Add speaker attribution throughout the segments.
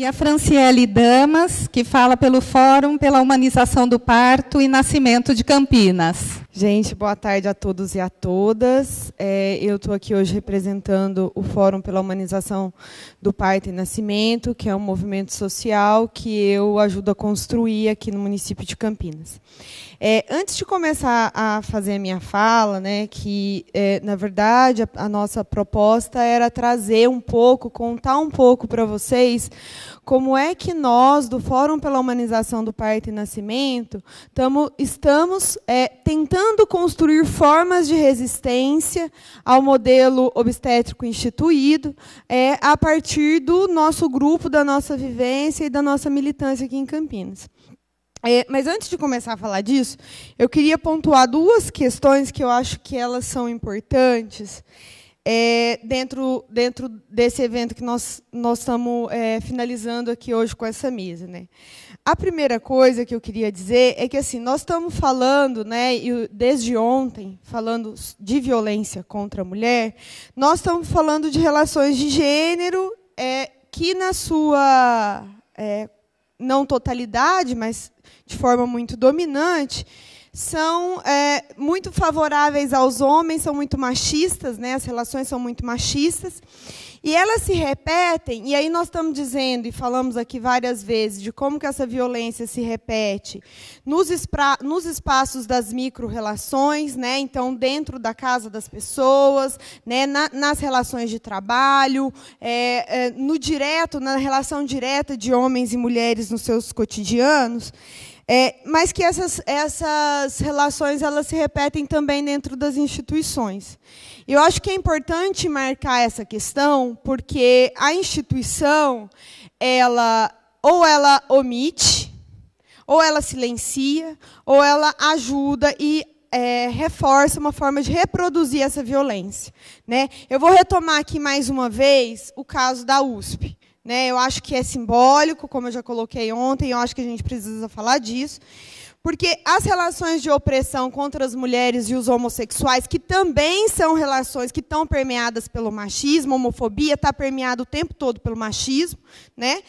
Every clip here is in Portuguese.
Speaker 1: E a Franciele Damas, que fala pelo Fórum pela Humanização do Parto e Nascimento de Campinas. Gente, boa tarde a todos e a todas. É, eu estou aqui hoje representando o Fórum pela Humanização do Parto e Nascimento, que é um movimento social que eu ajudo a construir aqui no município de Campinas. É, antes de começar a fazer a minha fala, né, que é, na verdade a, a nossa proposta era trazer um pouco, contar um pouco para vocês como é que nós, do Fórum pela Humanização do Parto e Nascimento, tamo, estamos é, tentando construir formas de resistência ao modelo obstétrico instituído é, a partir do nosso grupo, da nossa vivência e da nossa militância aqui em Campinas. É, mas antes de começar a falar disso, eu queria pontuar duas questões que eu acho que elas são importantes é, dentro, dentro desse evento que nós, nós estamos é, finalizando aqui hoje com essa mesa. Né? A primeira coisa que eu queria dizer é que assim nós estamos falando, né, e desde ontem, falando de violência contra a mulher, nós estamos falando de relações de gênero é, que, na sua é, não totalidade, mas de forma muito dominante, são é, muito favoráveis aos homens, são muito machistas, né? as relações são muito machistas, e elas se repetem, e aí nós estamos dizendo, e falamos aqui várias vezes, de como que essa violência se repete nos, nos espaços das micro-relações, né? então, dentro da casa das pessoas, né? Na, nas relações de trabalho, é, é, no direto, na relação direta de homens e mulheres nos seus cotidianos, é, mas que essas, essas relações elas se repetem também dentro das instituições. Eu acho que é importante marcar essa questão, porque a instituição, ela ou ela omite, ou ela silencia, ou ela ajuda e é, reforça uma forma de reproduzir essa violência. Né? Eu vou retomar aqui mais uma vez o caso da USP. Né? Eu acho que é simbólico, como eu já coloquei ontem, eu acho que a gente precisa falar disso. Porque as relações de opressão contra as mulheres e os homossexuais, que também são relações que estão permeadas pelo machismo, homofobia está permeada o tempo todo pelo machismo, né?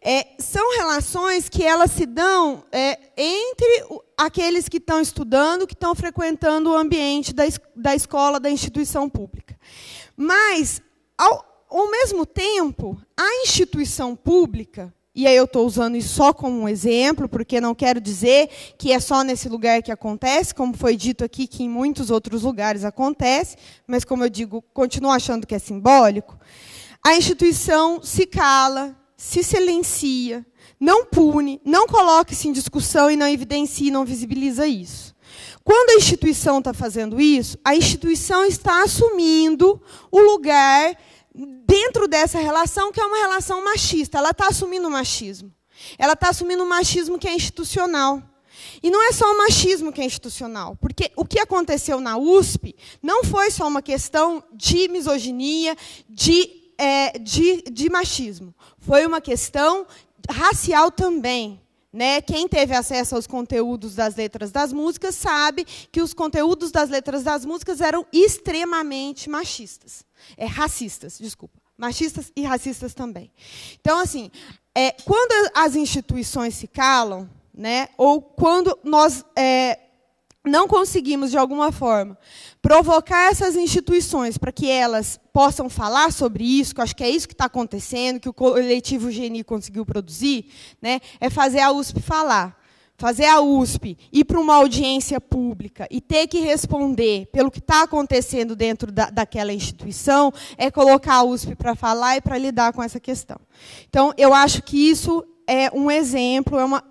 Speaker 1: É, são relações que elas se dão é, entre aqueles que estão estudando, que estão frequentando o ambiente da, da escola, da instituição pública. Mas, ao, ao mesmo tempo, a instituição pública, e aí eu estou usando isso só como um exemplo, porque não quero dizer que é só nesse lugar que acontece, como foi dito aqui, que em muitos outros lugares acontece, mas como eu digo, continuo achando que é simbólico. A instituição se cala, se silencia, não pune, não coloca isso em discussão e não evidencia e não visibiliza isso. Quando a instituição está fazendo isso, a instituição está assumindo o lugar dentro dessa relação, que é uma relação machista. Ela está assumindo o machismo. Ela está assumindo o machismo que é institucional. E não é só o machismo que é institucional, porque o que aconteceu na USP não foi só uma questão de misoginia, de, é, de, de machismo. Foi uma questão racial também. Né? Quem teve acesso aos conteúdos das letras das músicas sabe que os conteúdos das letras das músicas eram extremamente machistas. É, racistas, desculpa. Machistas e racistas também. Então, assim, é, quando as instituições se calam, né, ou quando nós é, não conseguimos, de alguma forma, provocar essas instituições para que elas possam falar sobre isso, que eu acho que é isso que está acontecendo, que o coletivo Geni conseguiu produzir, né, é fazer a USP falar. Fazer a USP ir para uma audiência pública e ter que responder pelo que está acontecendo dentro da, daquela instituição é colocar a USP para falar e para lidar com essa questão. Então, eu acho que isso é um exemplo, é uma,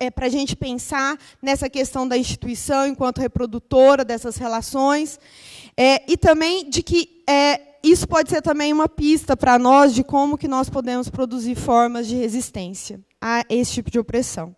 Speaker 1: é, para a gente pensar nessa questão da instituição enquanto reprodutora dessas relações, é, e também de que é, isso pode ser também uma pista para nós de como que nós podemos produzir formas de resistência a esse tipo de opressão.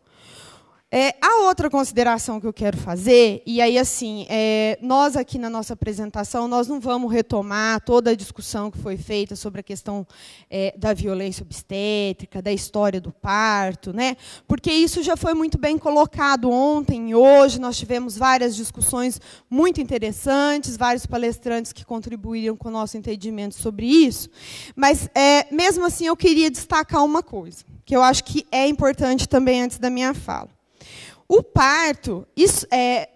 Speaker 1: É, a outra consideração que eu quero fazer, e aí assim, é, nós aqui na nossa apresentação, nós não vamos retomar toda a discussão que foi feita sobre a questão é, da violência obstétrica, da história do parto, né? porque isso já foi muito bem colocado ontem e hoje, nós tivemos várias discussões muito interessantes, vários palestrantes que contribuíram com o nosso entendimento sobre isso, mas é, mesmo assim eu queria destacar uma coisa, que eu acho que é importante também antes da minha fala. O parto, isso, é,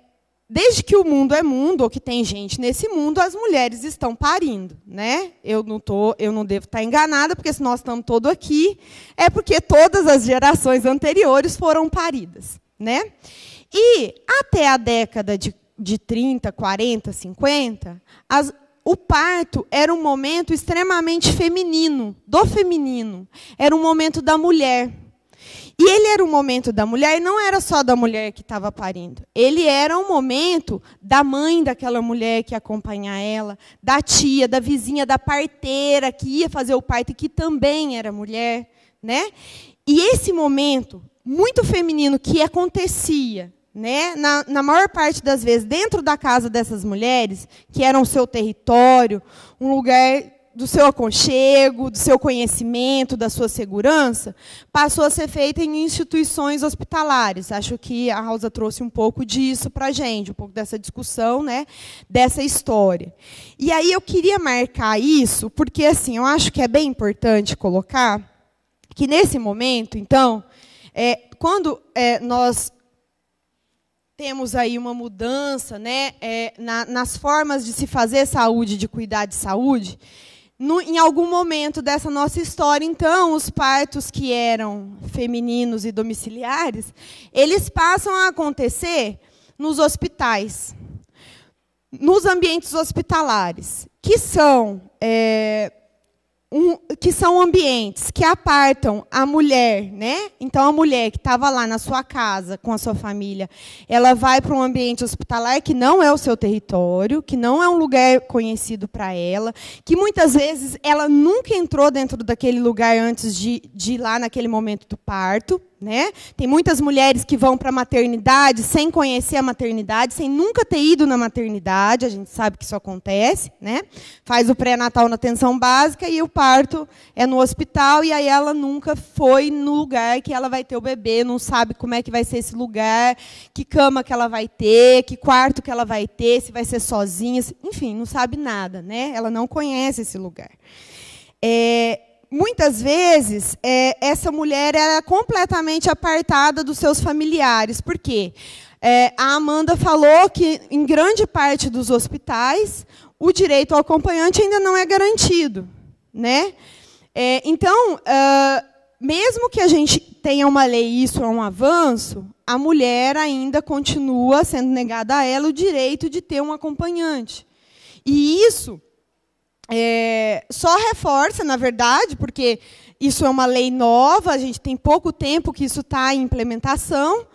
Speaker 1: desde que o mundo é mundo, ou que tem gente nesse mundo, as mulheres estão parindo. Né? Eu, não tô, eu não devo estar tá enganada, porque se nós estamos todos aqui, é porque todas as gerações anteriores foram paridas. Né? E até a década de, de 30, 40, 50, as, o parto era um momento extremamente feminino, do feminino. Era um momento da mulher. E ele era o momento da mulher, e não era só da mulher que estava parindo. Ele era o momento da mãe daquela mulher que ia acompanhar ela, da tia, da vizinha, da parteira que ia fazer o parto, que também era mulher. Né? E esse momento muito feminino que acontecia né? Na, na, maior parte das vezes, dentro da casa dessas mulheres, que era o seu território, um lugar do seu aconchego, do seu conhecimento, da sua segurança, passou a ser feita em instituições hospitalares. Acho que a Rosa trouxe um pouco disso para a gente, um pouco dessa discussão, né, dessa história. E aí eu queria marcar isso, porque assim, eu acho que é bem importante colocar que nesse momento, então, é, quando é, nós temos aí uma mudança né, é, na, nas formas de se fazer saúde, de cuidar de saúde, no, em algum momento dessa nossa história, então, os partos que eram femininos e domiciliares, eles passam a acontecer nos hospitais, nos ambientes hospitalares, que são é, um, que são ambientes que apartam a mulher, né? Então a mulher que estava lá na sua casa com a sua família, ela vai para um ambiente hospitalar que não é o seu território, que não é um lugar conhecido para ela, que muitas vezes ela nunca entrou dentro daquele lugar antes de, de ir lá naquele momento do parto. Né? Tem muitas mulheres que vão para a maternidade sem conhecer a maternidade, sem nunca ter ido na maternidade, a gente sabe que isso acontece, né? Faz o pré-natal na atenção básica e o parto é no hospital e aí ela nunca foi no lugar que ela vai ter o bebê, não sabe como é que vai ser esse lugar, que cama que ela vai ter, que quarto que ela vai ter, se vai ser sozinha, enfim, não sabe nada, né? Ela não conhece esse lugar. É, Muitas vezes, é, essa mulher era completamente apartada dos seus familiares. Por quê? É, a Amanda falou que, em grande parte dos hospitais, o direito ao acompanhante ainda não é garantido. Né? É, então, uh, mesmo que a gente tenha uma lei e isso é um avanço, a mulher ainda continua sendo negada a ela o direito de ter um acompanhante. E isso é, só reforça, na verdade, porque isso é uma lei nova, a gente tem pouco tempo que isso está em implementação.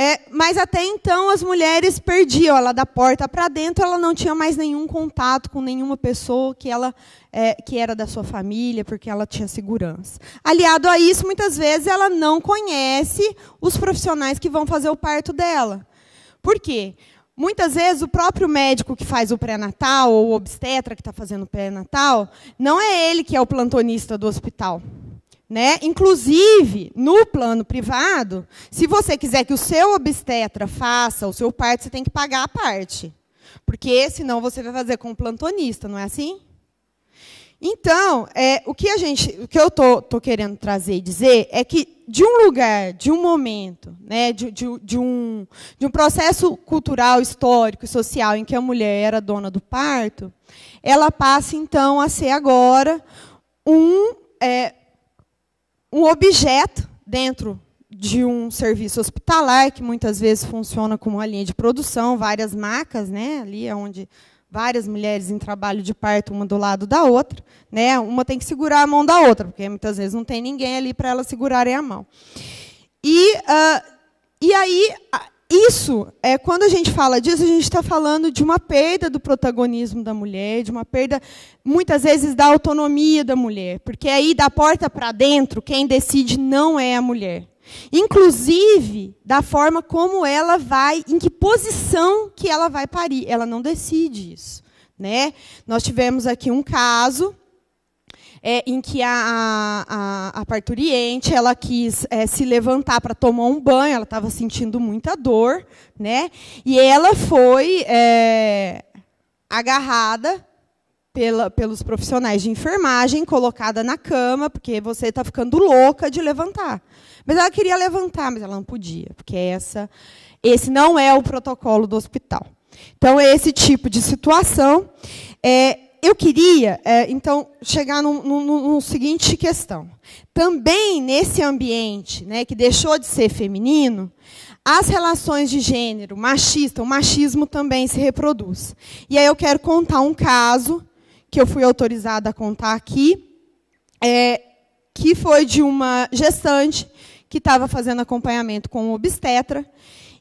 Speaker 1: É, mas até então as mulheres perdiam, ela da porta para dentro, ela não tinha mais nenhum contato com nenhuma pessoa que ela é, que era da sua família, porque ela tinha segurança. Aliado a isso, muitas vezes ela não conhece os profissionais que vão fazer o parto dela. Por quê? Muitas vezes o próprio médico que faz o pré-natal ou o obstetra que está fazendo o pré-natal, não é ele que é o plantonista do hospital. Né? Inclusive, no plano privado, se você quiser que o seu obstetra faça o seu parto, você tem que pagar a parte. Porque senão você vai fazer com o plantonista, não é assim? Então, é, o que a gente, o que eu tô, tô querendo trazer e dizer é que de um lugar, de um momento, né, de, de, de, um, de um processo cultural, histórico e social em que a mulher era dona do parto, ela passa então a ser agora um, é, um objeto dentro de um serviço hospitalar que muitas vezes funciona como uma linha de produção, várias macas, né, ali é onde várias mulheres em trabalho de parto, uma do lado da outra, né? Uma tem que segurar a mão da outra, porque muitas vezes não tem ninguém ali para elas segurarem a mão. E, uh, e aí, ah, isso, é, quando a gente fala disso, a gente está falando de uma perda do protagonismo da mulher, de uma perda, muitas vezes, da autonomia da mulher. Porque aí, da porta para dentro, quem decide não é a mulher. Inclusive da forma como ela vai, em que posição que ela vai parir. Ela não decide isso. Né? Nós tivemos aqui um caso é, em que a, a, a, parturiente ela quis é, se levantar para tomar um banho, ela estava sentindo muita dor, né? E ela foi é, agarrada pela, pelos profissionais de enfermagem colocada na cama, porque você está ficando louca de levantar. Mas ela queria levantar, mas ela não podia, porque essa, esse não é o protocolo do hospital. Então, é esse tipo de situação. É, eu queria, é, então, chegar no seguinte questão. Também nesse ambiente né, que deixou de ser feminino, as relações de gênero machista, o machismo também se reproduz. E aí eu quero contar um caso que eu fui autorizada a contar aqui, é, que foi de uma gestante que estava fazendo acompanhamento com um obstetra.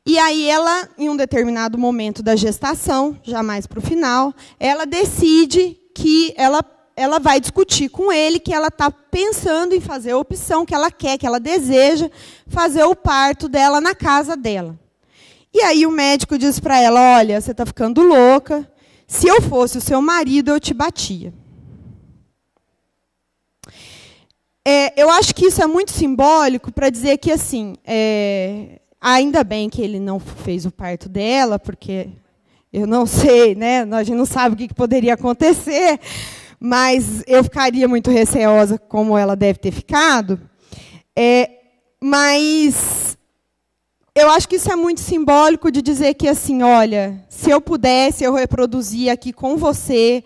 Speaker 1: E aí ela, em um determinado momento da gestação, jamais para o final, ela decide que ela, ela vai discutir com ele que ela está pensando em fazer a opção que ela quer, que ela deseja, fazer o parto dela na casa dela. E aí o médico diz para ela, olha, você está ficando louca, se eu fosse o seu marido, eu te batia. É, eu acho que isso é muito simbólico para dizer que, assim, é, ainda bem que ele não fez o parto dela, porque eu não sei, né? A gente não sabe o que, poderia acontecer, mas eu ficaria muito receosa como ela deve ter ficado. É, mas eu acho que isso é muito simbólico de dizer que, assim, olha, se eu pudesse, eu reproduzia aqui com você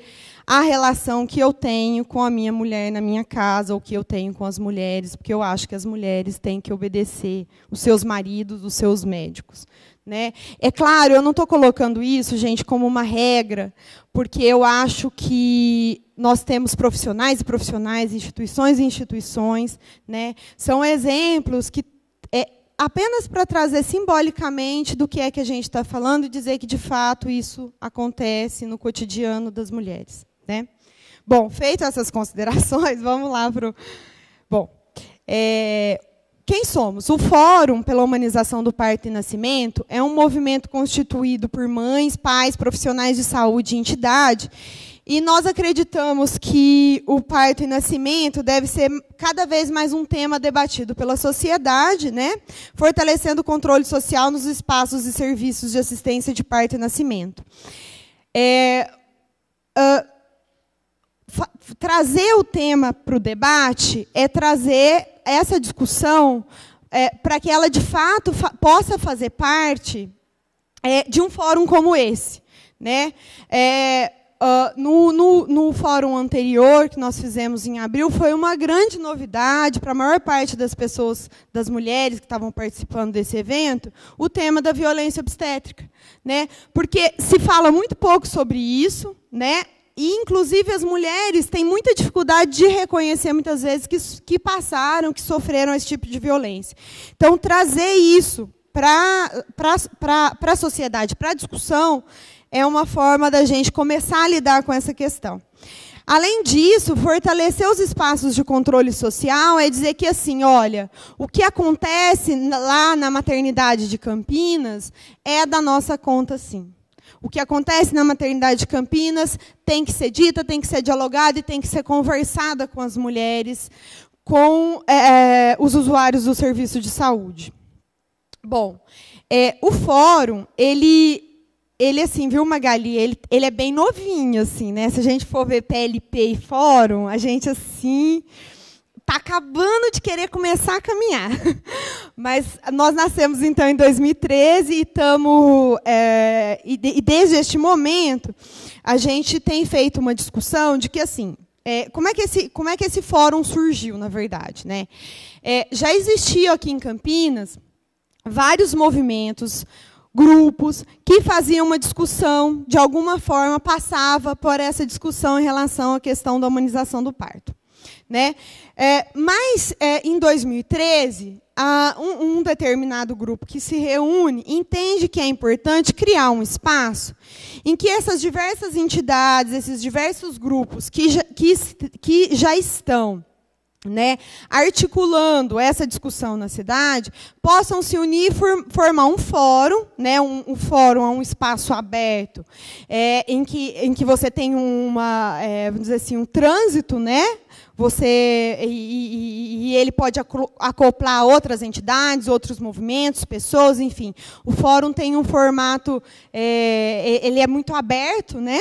Speaker 1: a relação que eu tenho com a minha mulher na minha casa, ou que eu tenho com as mulheres, porque eu acho que as mulheres têm que obedecer os seus maridos, os seus médicos. Né? É claro, eu não estou colocando isso, gente, como uma regra, porque eu acho que nós temos profissionais e profissionais, instituições e instituições, né? são exemplos que apenas para trazer simbolicamente do que é que a gente está falando e dizer que, de fato, isso acontece no cotidiano das mulheres. Né? Bom, feitas essas considerações, vamos lá para Bom, é... quem somos? O Fórum pela Humanização do Parto e Nascimento é um movimento constituído por mães, pais, profissionais de saúde e entidade e nós acreditamos que o parto e nascimento deve ser cada vez mais um tema debatido pela sociedade, né? fortalecendo o controle social nos espaços e serviços de assistência de parto e nascimento. É, uh, trazer o tema para o debate é trazer essa discussão é, para que ela, de fato, fa possa fazer parte é, de um fórum como esse. Né? É, Uh, no, no, no, fórum anterior que nós fizemos em abril, foi uma grande novidade para a maior parte das pessoas, das mulheres que estavam participando desse evento, o tema da violência obstétrica. Né? Porque se fala muito pouco sobre isso, né? e, inclusive, as mulheres têm muita dificuldade de reconhecer, muitas vezes, que, que passaram, que sofreram esse tipo de violência. Então, trazer isso para a sociedade, para a discussão, é uma forma da gente começar a lidar com essa questão. Além disso, fortalecer os espaços de controle social é dizer que assim, olha, o que acontece lá na maternidade de Campinas é da nossa conta sim. O que acontece na maternidade de Campinas tem que ser dita, tem que ser dialogada e tem que ser conversada com as mulheres, com é, é os usuários do serviço de saúde. Bom, é, o fórum ele ele, assim, viu, Magali? Ele, ele é bem novinho, assim, né? Se a gente for ver PLP e fórum, a gente, assim, tá acabando de querer começar a caminhar. Mas nós nascemos, então, em 2013 e estamos. É, e, e, desde este momento, a gente tem feito uma discussão de que, assim. É, como, é que esse, como é que esse fórum surgiu, na verdade? Né? É, já existiam aqui em Campinas vários movimentos, grupos que faziam uma discussão, de alguma forma passava por essa discussão em relação à questão da humanização do parto. Né? É, mas, é, em 2013, um, um determinado grupo que se reúne entende que é importante criar um espaço em que essas diversas entidades, esses diversos grupos que já, que, que já estão né, articulando essa discussão na cidade, possam se unir e formar um fórum, né, um, um fórum é um espaço aberto, é, em, que, em que você tem uma, é, vamos dizer assim, um trânsito, né, você e, e, e, ele pode acoplar outras entidades, outros movimentos, pessoas, enfim. O fórum tem um formato, é, ele é muito aberto, né?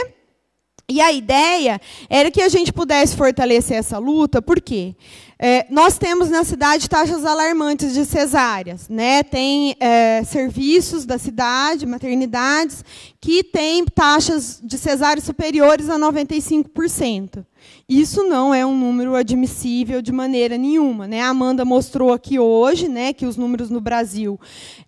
Speaker 1: E a ideia era que a gente pudesse fortalecer essa luta, por quê? É, nós temos na cidade taxas alarmantes de cesáreas. Né? Tem é, serviços da cidade, maternidades, que têm taxas de cesáreas superiores a 95%. Isso não é um número admissível de maneira nenhuma. Né? A Amanda mostrou aqui hoje né, que os números no Brasil,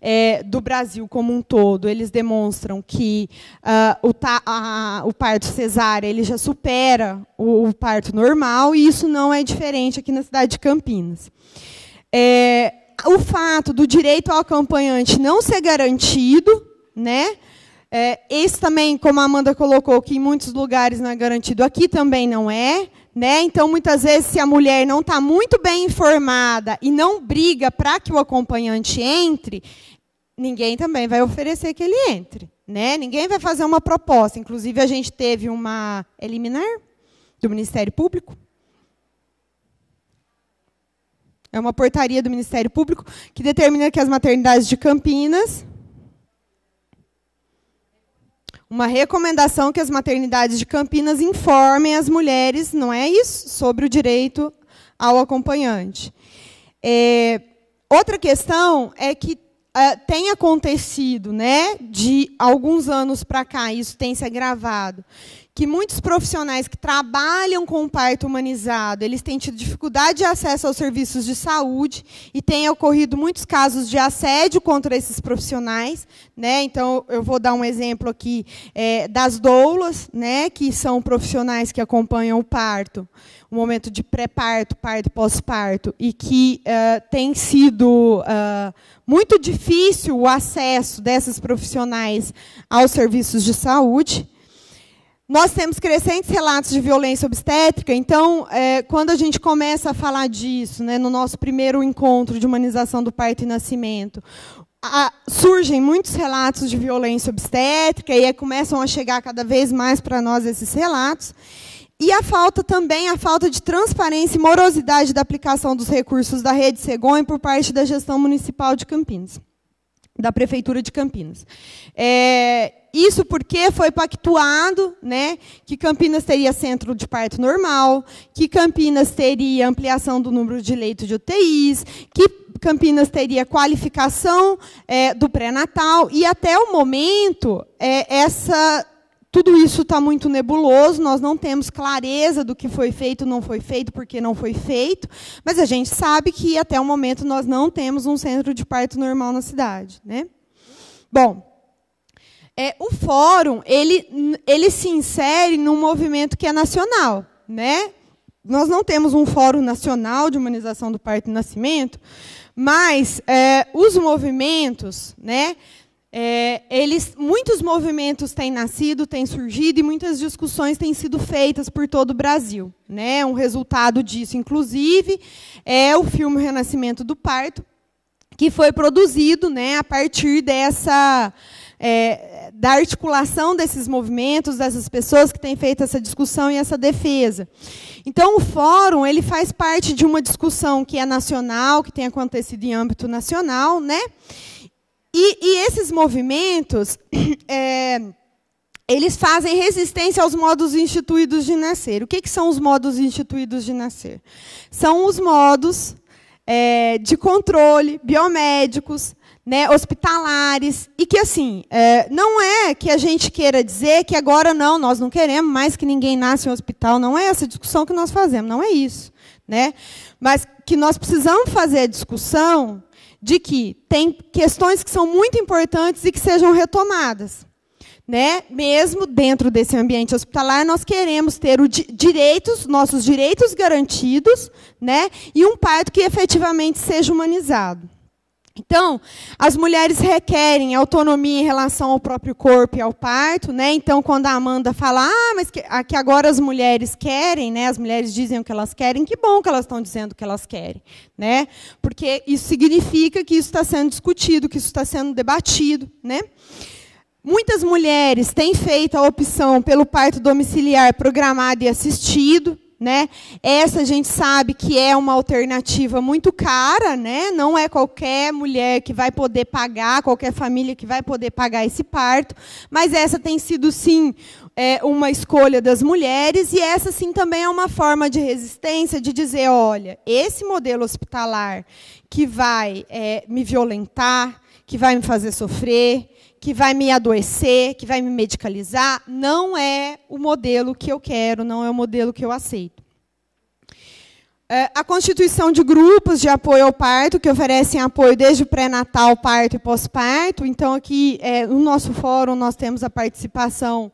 Speaker 1: é, do Brasil como um todo, eles demonstram que uh, o, ta, a, o, parto cesárea ele já supera o, o parto normal, e isso não é diferente aqui na cidade cidade de Campinas. É, o fato do direito ao acompanhante não ser garantido, né? É, esse também, como a Amanda colocou, que em muitos lugares não é garantido, aqui também não é. Né? Então, muitas vezes, se a mulher não está muito bem informada e não briga para que o acompanhante entre, ninguém também vai oferecer que ele entre. Né? Ninguém vai fazer uma proposta. Inclusive, a gente teve uma eliminar do Ministério Público é uma portaria do Ministério Público que determina que as maternidades de Campinas. Uma recomendação que as maternidades de Campinas informem as mulheres, não é isso? Sobre o direito ao acompanhante. É, outra questão é que Uh, tem acontecido, né, de alguns anos para cá, isso tem se agravado, que muitos profissionais que trabalham com o parto humanizado, eles têm tido dificuldade de acesso aos serviços de saúde e tem ocorrido muitos casos de assédio contra esses profissionais. Né? Então, eu vou dar um exemplo aqui é, das doulas, né, que são profissionais que acompanham o parto, o momento de pré-parto, parto e pós-parto, e que uh, tem sido uh, muito difícil o acesso desses profissionais aos serviços de saúde. Nós temos crescentes relatos de violência obstétrica, então, é, quando a gente começa a falar disso, né, no nosso primeiro encontro de humanização do parto e nascimento, a, surgem muitos relatos de violência obstétrica e começam a chegar cada vez mais para nós esses relatos. E a falta também, a falta de transparência e morosidade da aplicação dos recursos da rede Segon por parte da gestão municipal de Campinas, da Prefeitura de Campinas. É, isso porque foi pactuado, né, que Campinas teria centro de parto normal, que Campinas teria ampliação do número de leitos de UTIs, que Campinas teria qualificação é, do pré-natal e até o momento é, essa tudo isso está muito nebuloso, nós não temos clareza do que foi feito, não foi feito, por que não foi feito, mas a gente sabe que até o momento nós não temos um centro de parto normal na cidade. Né? Bom, é, o fórum ele, ele se insere num movimento que é nacional, né? Nós não temos um fórum nacional de humanização do parto e nascimento, mas é, os movimentos, né? É, eles, muitos movimentos têm nascido, têm surgido e muitas discussões têm sido feitas por todo o Brasil. Né? Um resultado disso, inclusive, é o filme Renascimento do Parto, que foi produzido né, a partir dessa é, da articulação desses movimentos, dessas pessoas que têm feito essa discussão e essa defesa. Então, o fórum ele faz parte de uma discussão que é nacional, que tem acontecido em âmbito nacional, né? E, e esses movimentos é, eles fazem resistência aos modos instituídos de nascer. O que, que são os modos instituídos de nascer? São os modos é, de controle biomédicos, né, hospitalares, e que assim, é, não é que a gente queira dizer que agora não, nós não queremos mais que ninguém nasça em um hospital, não é essa discussão que nós fazemos, não é isso. Né? Mas que nós precisamos fazer a discussão de que tem questões que são muito importantes e que sejam retomadas. Né? Mesmo dentro desse ambiente hospitalar, nós queremos ter os direitos, nossos direitos garantidos, né? E um parto que efetivamente seja humanizado. Então, as mulheres requerem autonomia em relação ao próprio corpo e ao parto, né? Então, quando a Amanda fala, ah, mas que, ah, que agora as mulheres querem, né? As mulheres dizem o que elas querem, que bom que elas estão dizendo o que elas querem, né? Porque isso significa que isso está sendo discutido, que isso está sendo debatido, né? Muitas mulheres têm feito a opção pelo parto domiciliar programado e assistido, né? Essa a gente sabe que é uma alternativa muito cara, né? não é qualquer mulher que vai poder pagar, qualquer família que vai poder pagar esse parto, mas essa tem sido, sim, é uma escolha das mulheres e essa sim também é uma forma de resistência de dizer, olha, esse modelo hospitalar que vai é, me violentar, que vai me fazer sofrer, que vai me adoecer, que vai me medicalizar, não é o modelo que eu quero, não é o modelo que eu aceito. É, a constituição de grupos de apoio ao parto, que oferecem apoio desde o pré-natal, parto e pós-parto. Então, aqui é, no nosso fórum, nós temos a participação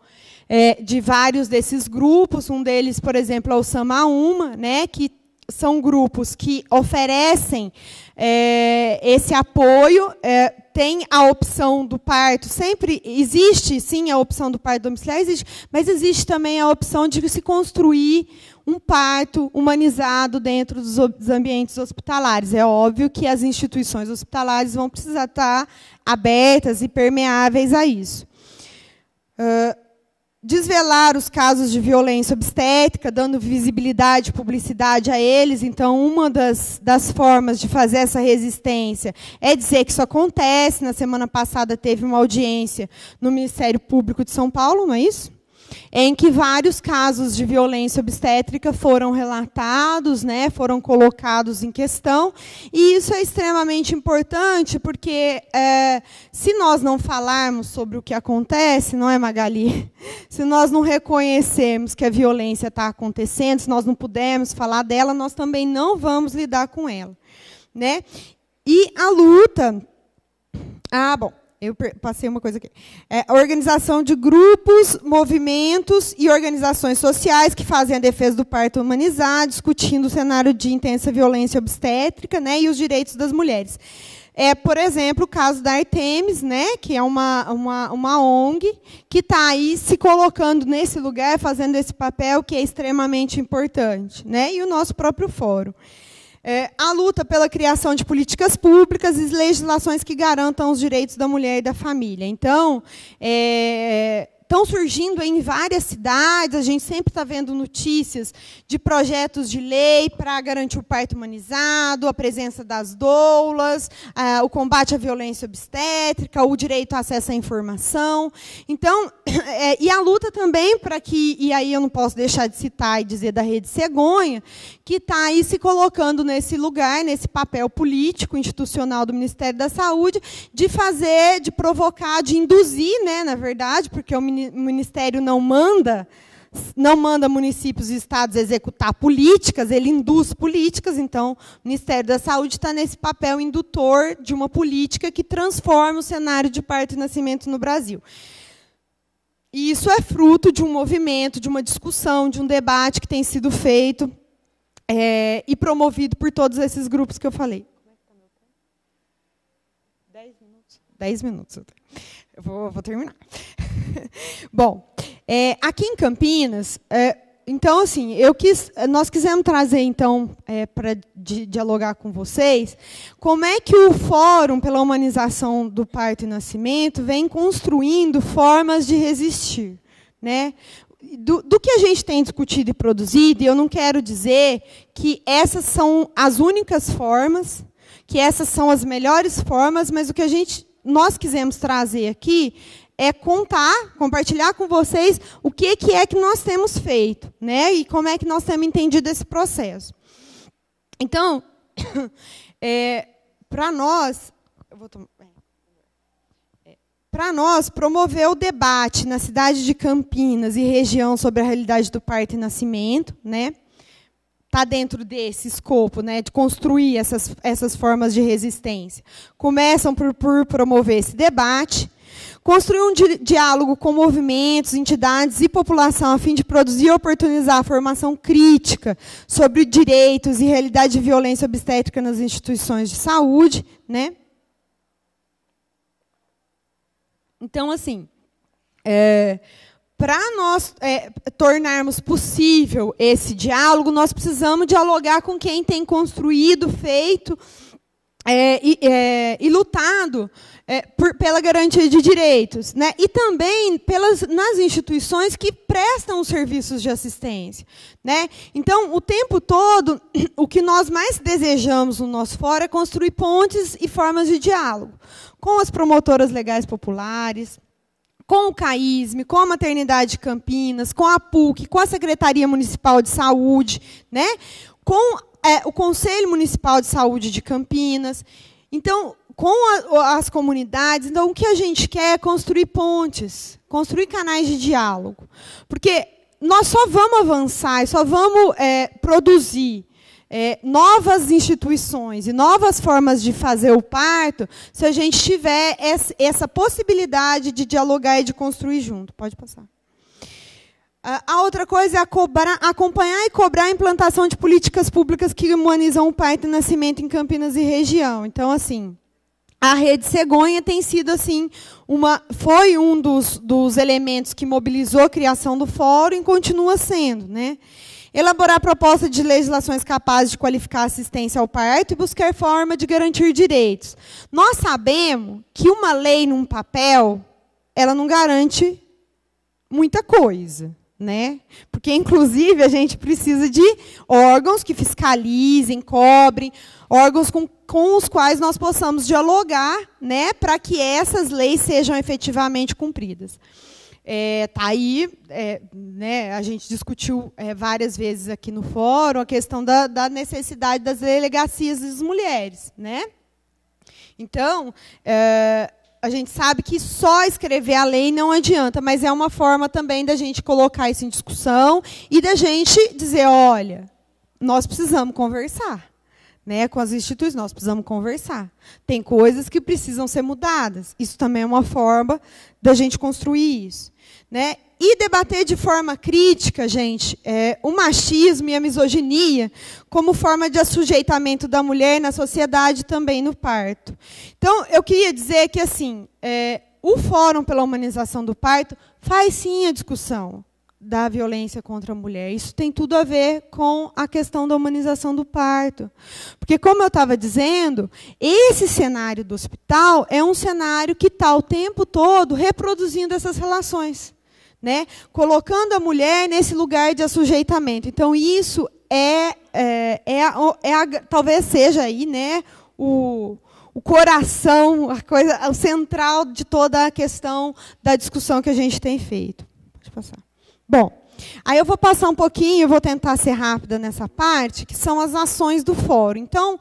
Speaker 1: é, de vários desses grupos. Um deles, por exemplo, é o Samaúma, né, que são grupos que oferecem é, esse apoio, é, tem a opção do parto, sempre existe, sim, a opção do parto domiciliar, existe, mas existe também a opção de se construir um parto humanizado dentro dos, dos ambientes hospitalares. É óbvio que as instituições hospitalares vão precisar estar abertas e permeáveis a isso. Uh, desvelar os casos de violência obstétrica, dando visibilidade e publicidade a eles. Então, uma das, das formas de fazer essa resistência é dizer que isso acontece. Na semana passada teve uma audiência no Ministério Público de São Paulo, não é isso? em que vários casos de violência obstétrica foram relatados, né, foram colocados em questão. E isso é extremamente importante, porque é, se nós não falarmos sobre o que acontece, não é, Magali? Se nós não reconhecermos que a violência está acontecendo, se nós não pudermos falar dela, nós também não vamos lidar com ela. Né? E a luta. Ah, bom. Eu passei uma coisa aqui. É, organização de grupos, movimentos e organizações sociais que fazem a defesa do parto humanizado, discutindo o cenário de intensa violência obstétrica né, e os direitos das mulheres. É, por exemplo, o caso da Artemis, né, que é uma, uma, uma ONG que está aí se colocando nesse lugar, fazendo esse papel que é extremamente importante, né, e o nosso próprio fórum. É, a luta pela criação de políticas públicas e legislações que garantam os direitos da mulher e da família. Então, é, estão surgindo em várias cidades, a gente sempre está vendo notícias de projetos de lei para garantir o parto humanizado, a presença das doulas, o combate à violência obstétrica, o direito ao acesso à informação. Então, é, e a luta também para que, e aí eu não posso deixar de citar e dizer da Rede Cegonha, que está aí se colocando nesse lugar, nesse papel político, institucional do Ministério da Saúde, de fazer, de provocar, de induzir, né, na verdade, porque o é Ministério ministério não manda, não manda municípios e estados executar políticas, ele induz políticas, então o Ministério da Saúde está nesse papel indutor de uma política que transforma o cenário de parto e nascimento no Brasil. E isso é fruto de um movimento, de uma discussão, de um debate que tem sido feito é, e promovido por todos esses grupos que eu falei. Dez minutos. Dez minutos. Eu vou, vou terminar. Bom, é, aqui em Campinas, é, então assim, eu quis, nós quisemos trazer então é, para di dialogar com vocês, como é que o Fórum pela Humanização do Parto e Nascimento vem construindo formas de resistir, né? Do, do, que a gente tem discutido e produzido, e eu não quero dizer que essas são as únicas formas, que essas são as melhores formas, mas o que a gente nós quisemos trazer aqui é contar, compartilhar com vocês o que, que é que nós temos feito, né? E como é que nós temos entendido esse processo. Então, é, para nós, é, para nós, promover o debate na cidade de Campinas e região sobre a realidade do parto e nascimento, né? está dentro desse escopo, né, de construir essas, essas formas de resistência. Começam por, por promover esse debate, construir um di diálogo com movimentos, entidades e população a fim de produzir e oportunizar a formação crítica sobre direitos e realidade de violência obstétrica nas instituições de saúde, né? Então, assim, é, para nós é, tornarmos possível esse diálogo, nós precisamos dialogar com quem tem construído, feito é, e, é, e, lutado é, por, pela garantia de direitos, né? E também pelas nas instituições que prestam os serviços de assistência, né? Então, o tempo todo, o que nós mais desejamos no nosso fórum é construir pontes e formas de diálogo com as promotoras legais populares com o CAISME, com a Maternidade de Campinas, com a PUC, com a Secretaria Municipal de Saúde, né? com é, o Conselho Municipal de Saúde de Campinas. Então, com a, as comunidades. Então, o que a gente quer é construir pontes, construir canais de diálogo. Porque nós só vamos avançar, só vamos é, produzir é, novas instituições e novas formas de fazer o parto se a gente tiver essa possibilidade de dialogar e de construir junto. Pode passar. A outra coisa é cobrar, acompanhar e cobrar a implantação de políticas públicas que humanizam o parto e nascimento em Campinas e região. Então, assim, a rede Cegonha tem sido assim uma foi um dos, dos elementos que mobilizou a criação do fórum e continua sendo, né? Elaborar proposta de legislações capazes de qualificar a assistência ao parto e buscar forma de garantir direitos. Nós sabemos que uma lei num papel, ela não garante muita coisa, né? Porque inclusive a gente precisa de órgãos que fiscalizem, cobrem, órgãos com, com os quais nós possamos dialogar, né, para que essas leis sejam efetivamente cumpridas. Está é, tá aí, é, né, a gente discutiu é, várias vezes aqui no fórum a questão da, da necessidade das delegacias das mulheres. Né? Então, é, a gente sabe que só escrever a lei não adianta, mas é uma forma também da gente colocar isso em discussão e da gente dizer, olha, nós precisamos conversar né, com as instituições, nós precisamos conversar. Tem coisas que precisam ser mudadas. Isso também é uma forma da gente construir isso. Né? E debater de forma crítica, gente, é, o machismo e a misoginia como forma de assujeitamento da mulher na sociedade também no parto. Então, eu queria dizer que assim, é, o Fórum pela Humanização do Parto faz sim a discussão da violência contra a mulher. Isso tem tudo a ver com a questão da humanização do parto. Porque, como eu estava dizendo, esse cenário do hospital é um cenário que está o tempo todo reproduzindo essas relações. Né? Colocando a mulher nesse lugar de assujeitamento. Então, isso é, é, é, a, é a, talvez seja aí, né, o, o coração, a coisa, o central de toda a questão da discussão que a gente tem feito. Pode passar. Bom, aí eu vou passar um pouquinho, vou tentar ser rápida nessa parte, que são as ações do fórum. Então,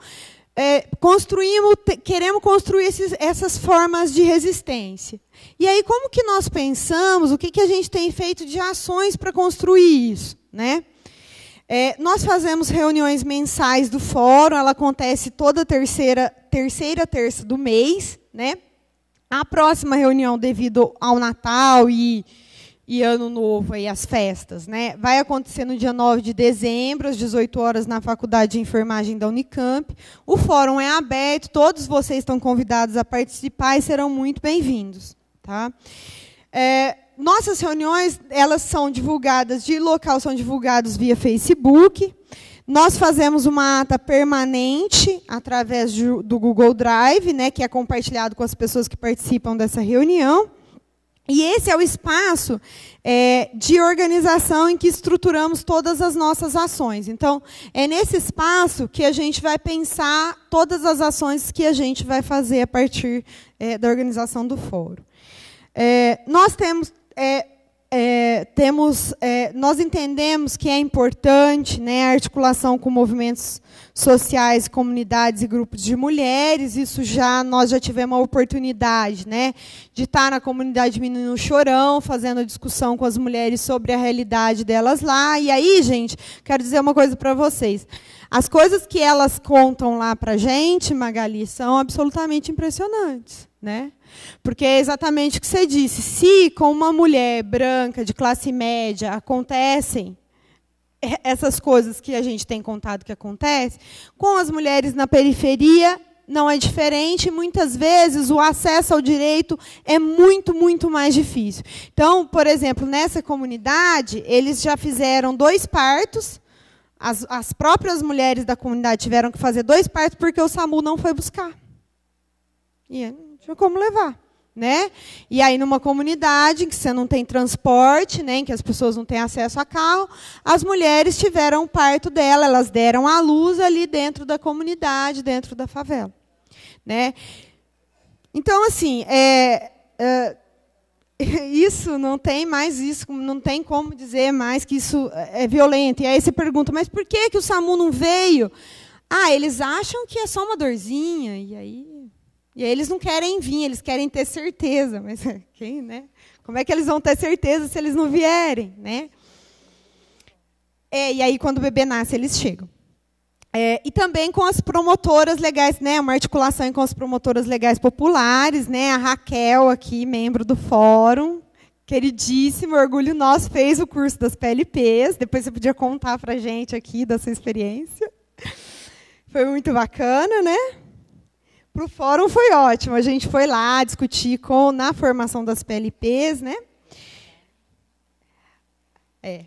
Speaker 1: é, construímos, queremos construir esses, essas formas de resistência. E aí, como que nós pensamos, o que, que a gente tem feito de ações para construir isso? Né? É, nós fazemos reuniões mensais do fórum, ela acontece toda terceira, terceira terça do mês. Né? A próxima reunião, devido ao Natal e e Ano Novo e as festas, né? Vai acontecer no dia 9 de dezembro, às 18 horas, na Faculdade de Enfermagem da Unicamp. O fórum é aberto, todos vocês estão convidados a participar e serão muito bem-vindos. Tá? É, nossas reuniões, elas são divulgadas, de local são divulgados via Facebook. Nós fazemos uma ata permanente através do Google Drive, né, que é compartilhado com as pessoas que participam dessa reunião. E esse é o espaço é, de organização em que estruturamos todas as nossas ações. Então, é nesse espaço que a gente vai pensar todas as ações que a gente vai fazer a partir é, da organização do fórum. É, nós temos. É, é temos, é, nós entendemos que é importante né, a articulação com movimentos sociais, comunidades e grupos de mulheres. Isso já nós já tivemos a oportunidade, né, de estar na comunidade Menino Chorão, fazendo discussão com as mulheres sobre a realidade delas lá. E aí, gente, quero dizer uma coisa para vocês. As coisas que elas contam lá para gente, Magali, são absolutamente impressionantes, né? Porque é exatamente o que você disse. Se com uma mulher branca de classe média acontecem é, essas coisas que a gente tem contado que acontece, com as mulheres na periferia não é diferente. Muitas vezes o acesso ao direito é muito, muito mais difícil. Então, por exemplo, nessa comunidade, eles já fizeram dois partos. As, as próprias mulheres da comunidade tiveram que fazer dois partos porque o SAMU não foi buscar. E não tinha como levar né? E aí numa comunidade que você não tem transporte, né, em que as pessoas não têm acesso a carro, as mulheres tiveram o parto dela, elas deram à luz ali dentro da comunidade, dentro da favela, né? Então assim, é, é isso não tem mais isso, não tem como dizer mais que isso é violento. E aí você pergunta, mas por que que o SAMU não veio? Ah, eles acham que é só uma dorzinha, e aí e aí eles não querem vir, eles querem ter certeza, mas quem, né? Como é que eles vão ter certeza se eles não vierem, né? É, e aí quando o bebê nasce eles chegam. É, e também com as promotoras legais, né? Uma articulação com as promotoras legais populares, né? A Raquel aqui, membro do fórum, queridíssimo, orgulho nosso, fez o curso das PLPs. Depois você podia contar para gente aqui da sua experiência. Foi muito bacana, né? Para o fórum foi ótimo. A gente foi lá discutir com na formação das PLPs, né? É.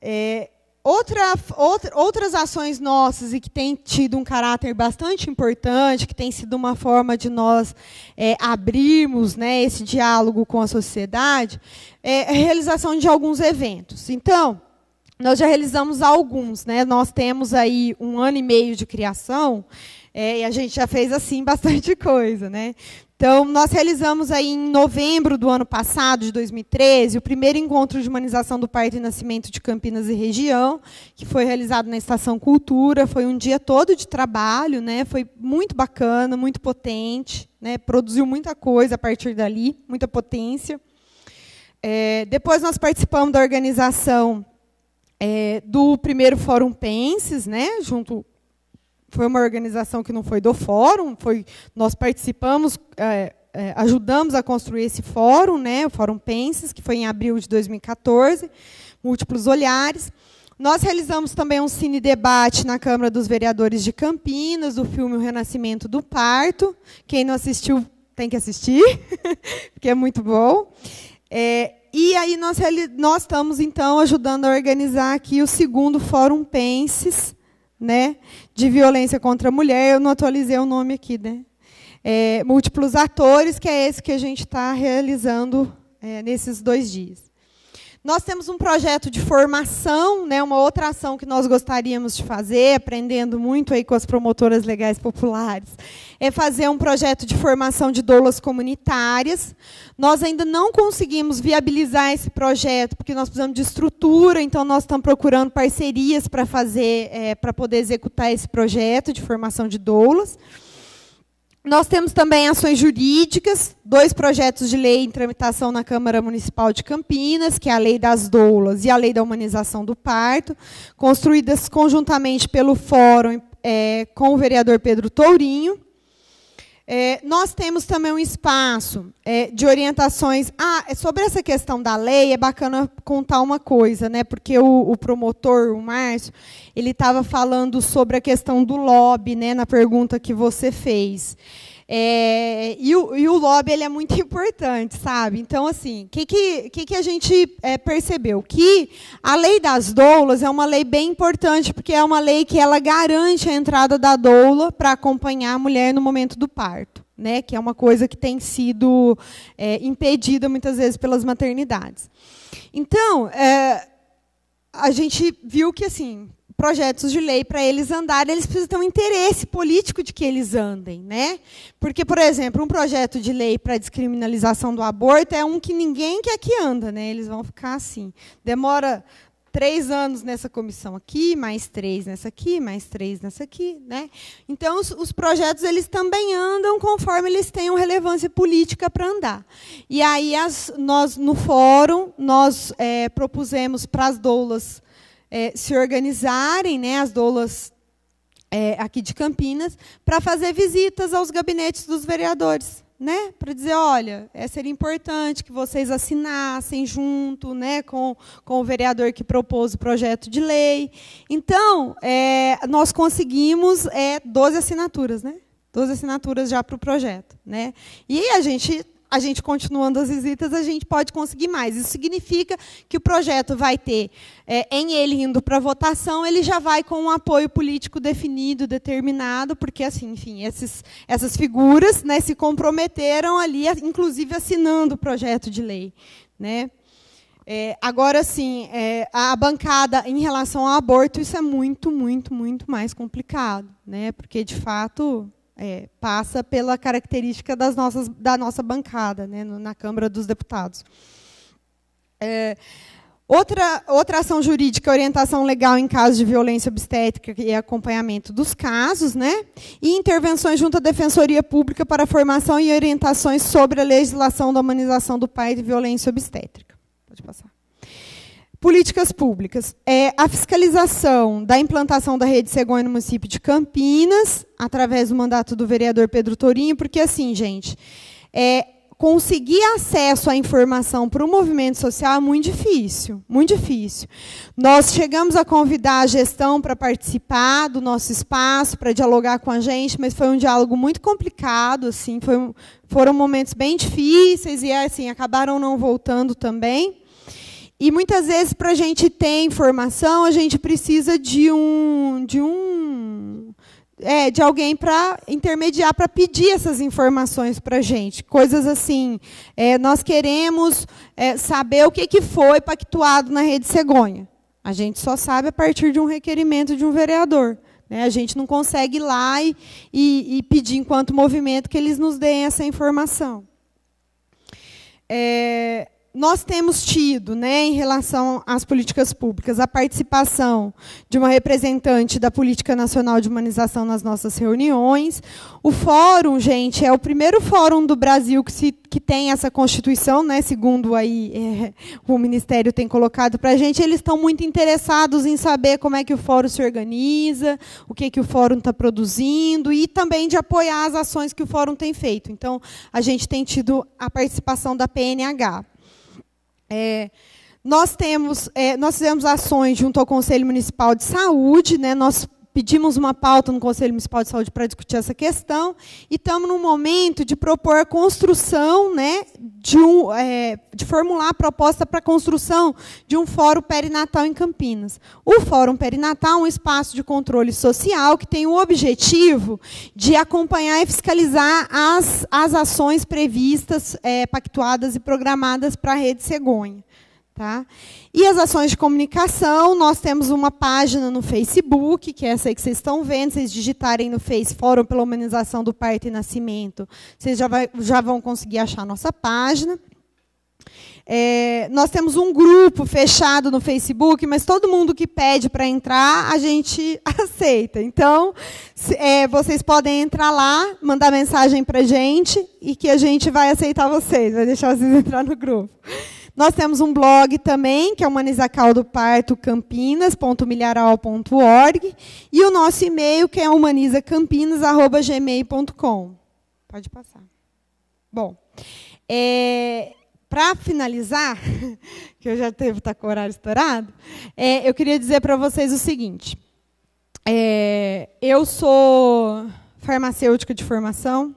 Speaker 1: é outra, outra, outras ações nossas e que tem tido um caráter bastante importante, que tem sido uma forma de nós é, abrirmos né, esse diálogo com a sociedade, é a realização de alguns eventos. Então, nós já realizamos alguns, né? Nós temos aí um ano e meio de criação. É, e a gente já fez assim bastante coisa, né? Então, nós realizamos aí em novembro do ano passado, de 2013, o primeiro encontro de humanização do parto e nascimento de Campinas e região, que foi realizado na Estação Cultura. Foi um dia todo de trabalho, né? Foi muito bacana, muito potente, né? Produziu muita coisa a partir dali, muita potência. É, depois nós participamos da organização é, do primeiro Fórum Penses, né? Junto foi uma organização que não foi do fórum, foi nós participamos, é, é, ajudamos a construir esse fórum, né, o Fórum Penses, que foi em abril de 2014, Múltiplos Olhares. Nós realizamos também um cine-debate na Câmara dos Vereadores de Campinas, do filme O Renascimento do Parto. Quem não assistiu tem que assistir, porque é muito bom. É, e aí nós, nós estamos, então, ajudando a organizar aqui o segundo Fórum Penses, né, de violência contra a mulher, eu não atualizei o nome aqui, né? É, múltiplos atores, que é esse que a gente está realizando é, nesses dois dias. Nós temos um projeto de formação, né, uma outra ação que nós gostaríamos de fazer, aprendendo muito aí com as promotoras legais populares, é fazer um projeto de formação de doulas comunitárias. Nós ainda não conseguimos viabilizar esse projeto, porque nós precisamos de estrutura, então nós estamos procurando parcerias para fazer, é, para poder executar esse projeto de formação de doulas. Nós temos também ações jurídicas, dois projetos de lei em tramitação na Câmara Municipal de Campinas, que é a Lei das Doulas e a Lei da Humanização do Parto, construídas conjuntamente pelo Fórum é, com o vereador Pedro Tourinho. É, nós temos também um espaço é, de orientações. Ah, é sobre essa questão da lei, é bacana contar uma coisa, né? Porque o, o promotor, o Márcio, ele estava falando sobre a questão do lobby, né? Na pergunta que você fez. É, e, o, e, o, lobby ele é muito importante, sabe? Então, assim, o que, que, que, a gente é, percebeu? Que a lei das doulas é uma lei bem importante, porque é uma lei que ela garante a entrada da doula para acompanhar a mulher no momento do parto. Né, que é uma coisa que tem sido é, impedida muitas vezes pelas maternidades. Então, é, a gente viu que assim projetos de lei para eles andarem, eles precisam ter um interesse político de que eles andem. Né? Porque, por exemplo, um projeto de lei para descriminalização do aborto é um que ninguém quer que anda. Né? Eles vão ficar assim. Demora três anos nessa comissão aqui, mais três nessa aqui, mais três nessa aqui, né? Então os, os projetos eles também andam conforme eles tenham relevância política para andar. E aí as, nós no fórum nós é, propusemos para as doulas é, se organizarem, né, as doulas é, aqui de Campinas, para fazer visitas aos gabinetes dos vereadores. Né, para dizer, olha, é, seria importante que vocês assinassem junto né, com, com o vereador que propôs o projeto de lei. Então, é, nós conseguimos é, 12 assinaturas, né? 12 assinaturas já para o projeto. Né? E a gente a gente continuando as visitas, a gente pode conseguir mais. Isso significa que o projeto vai ter, é, em ele indo para votação, ele já vai com um apoio político definido, determinado, porque, assim, enfim, esses, essas figuras né, se comprometeram ali, inclusive assinando o projeto de lei. Né? É, agora, sim, é, a bancada em relação ao aborto, isso é muito, muito, muito mais complicado, né? porque, de fato, é, passa pela característica das nossas, da nossa bancada, né, na Câmara dos Deputados. É, outra, outra ação jurídica, orientação legal em caso de violência obstétrica e acompanhamento dos casos, né? e intervenções junto à Defensoria Pública para formação e orientações sobre a legislação da humanização do pai de violência obstétrica. Pode passar. Políticas públicas. É, a fiscalização da implantação da rede cegonha no município de Campinas, através do mandato do vereador Pedro Torinho, porque assim, gente, é, conseguir acesso à informação para o movimento social é muito difícil, muito difícil. Nós chegamos a convidar a gestão para participar do nosso espaço, para dialogar com a gente, mas foi um diálogo muito complicado, assim, foi, foram momentos bem difíceis e assim acabaram não voltando também. E muitas vezes, para a gente ter informação, a gente precisa de um. De um é, de alguém para intermediar, para pedir essas informações para a gente. Coisas assim. É, nós queremos é, saber o que, que foi pactuado na rede cegonha. A gente só sabe a partir de um requerimento de um vereador. Né? A gente não consegue ir lá e, e, e pedir, enquanto movimento, que eles nos deem essa informação. É, nós temos tido, né, em relação às políticas públicas, a participação de uma representante da Política Nacional de Humanização nas nossas reuniões. O fórum, gente, é o primeiro fórum do Brasil que, se, que tem essa Constituição, né, segundo aí, é, o Ministério tem colocado para a gente. Eles estão muito interessados em saber como é que o fórum se organiza, o que, que o fórum está produzindo e também de apoiar as ações que o fórum tem feito. Então, a gente tem tido a participação da PNH. É, nós temos, é, nós fizemos ações junto ao Conselho Municipal de Saúde, né? Nós pedimos uma pauta no Conselho Municipal de Saúde para discutir essa questão e estamos no momento de propor a construção, né, de, um, é, de formular a proposta para a construção de um fórum perinatal em Campinas. O fórum perinatal é um espaço de controle social que tem o objetivo de acompanhar e fiscalizar as, as ações previstas, é, pactuadas e programadas para a rede cegonha. Tá? E as ações de comunicação, nós temos uma página no Facebook, que é essa aí que vocês estão vendo, vocês digitarem no Face Fórum pela Humanização do Parto e Nascimento, vocês já, vai, já vão conseguir achar a nossa página. É, nós temos um grupo fechado no Facebook, mas todo mundo que pede para entrar, a gente aceita. Então, se, é, vocês podem entrar lá, mandar mensagem para a gente e que a gente vai aceitar vocês, vai deixar vocês entrar no grupo. Nós temos um blog também, que é humanizacaldopartocampinas.milharal.org e o nosso e-mail que é humanizacampinas@gmail.com. Pode passar. Bom, é, para finalizar, que eu já devo estar tá com o horário estourado, é, eu queria dizer para vocês o seguinte. É, eu sou farmacêutica de formação.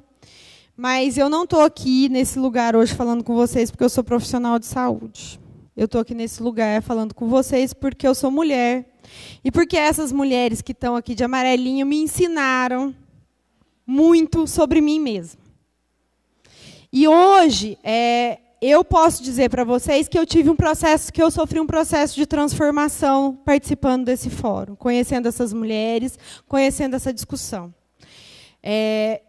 Speaker 1: Mas eu não estou aqui nesse lugar hoje falando com vocês porque eu sou profissional de saúde. Eu estou aqui nesse lugar falando com vocês porque eu sou mulher. E porque essas mulheres que estão aqui de amarelinho me ensinaram muito sobre mim mesma. E hoje é, eu posso dizer para vocês que eu tive um processo, que eu sofri um processo de transformação participando desse fórum, conhecendo essas mulheres, conhecendo essa discussão. É,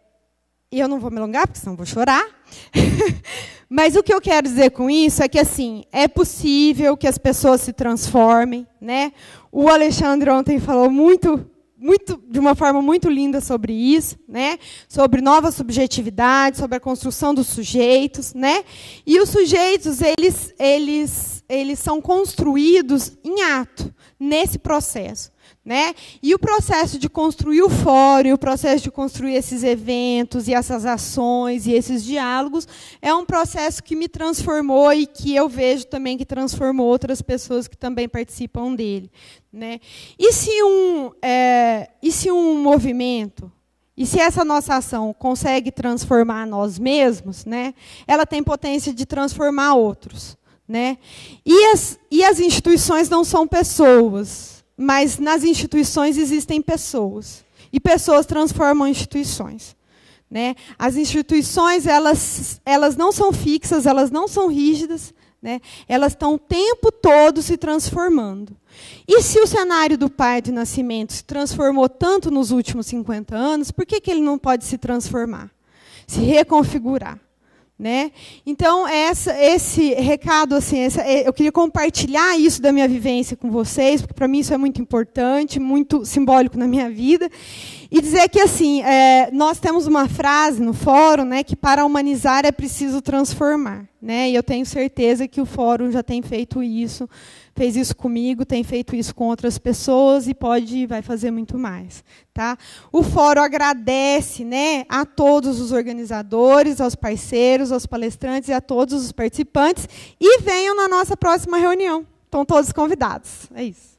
Speaker 1: e eu não vou me alongar, porque senão vou chorar. Mas o que eu quero dizer com isso é que assim, é possível que as pessoas se transformem, né? O Alexandre ontem falou muito muito, de uma forma muito linda sobre isso, né? Sobre nova subjetividade, sobre a construção dos sujeitos, né? E os sujeitos, eles, eles, eles são construídos em ato, nesse processo. Né? E o processo de construir o fórum, o processo de construir esses eventos e essas ações e esses diálogos é um processo que me transformou e que eu vejo também que transformou outras pessoas que também participam dele. Né? E, se um, é, e se um movimento, e se essa nossa ação consegue transformar nós mesmos, né, ela tem potência de transformar outros. Né? E, as, e as instituições não são pessoas mas nas instituições existem pessoas e pessoas transformam instituições. Né? As instituições elas, elas não são fixas, elas não são rígidas, né? elas estão o tempo todo se transformando. E se o cenário do pai de nascimento se transformou tanto nos últimos 50 anos, por que, que ele não pode se transformar, se reconfigurar? Né? Então, essa, esse recado, assim, essa, é, eu queria compartilhar isso da minha vivência com vocês, porque para mim isso é muito importante, muito simbólico na minha vida. E dizer que assim, é, nós temos uma frase no fórum, né, que para humanizar é preciso transformar, né? E eu tenho certeza que o fórum já tem feito isso, fez isso comigo, tem feito isso com outras pessoas e pode vai fazer muito mais, tá? O fórum agradece, né, a todos os organizadores, aos parceiros, aos palestrantes e a todos os participantes e venham na nossa próxima reunião. Estão todos convidados. É isso.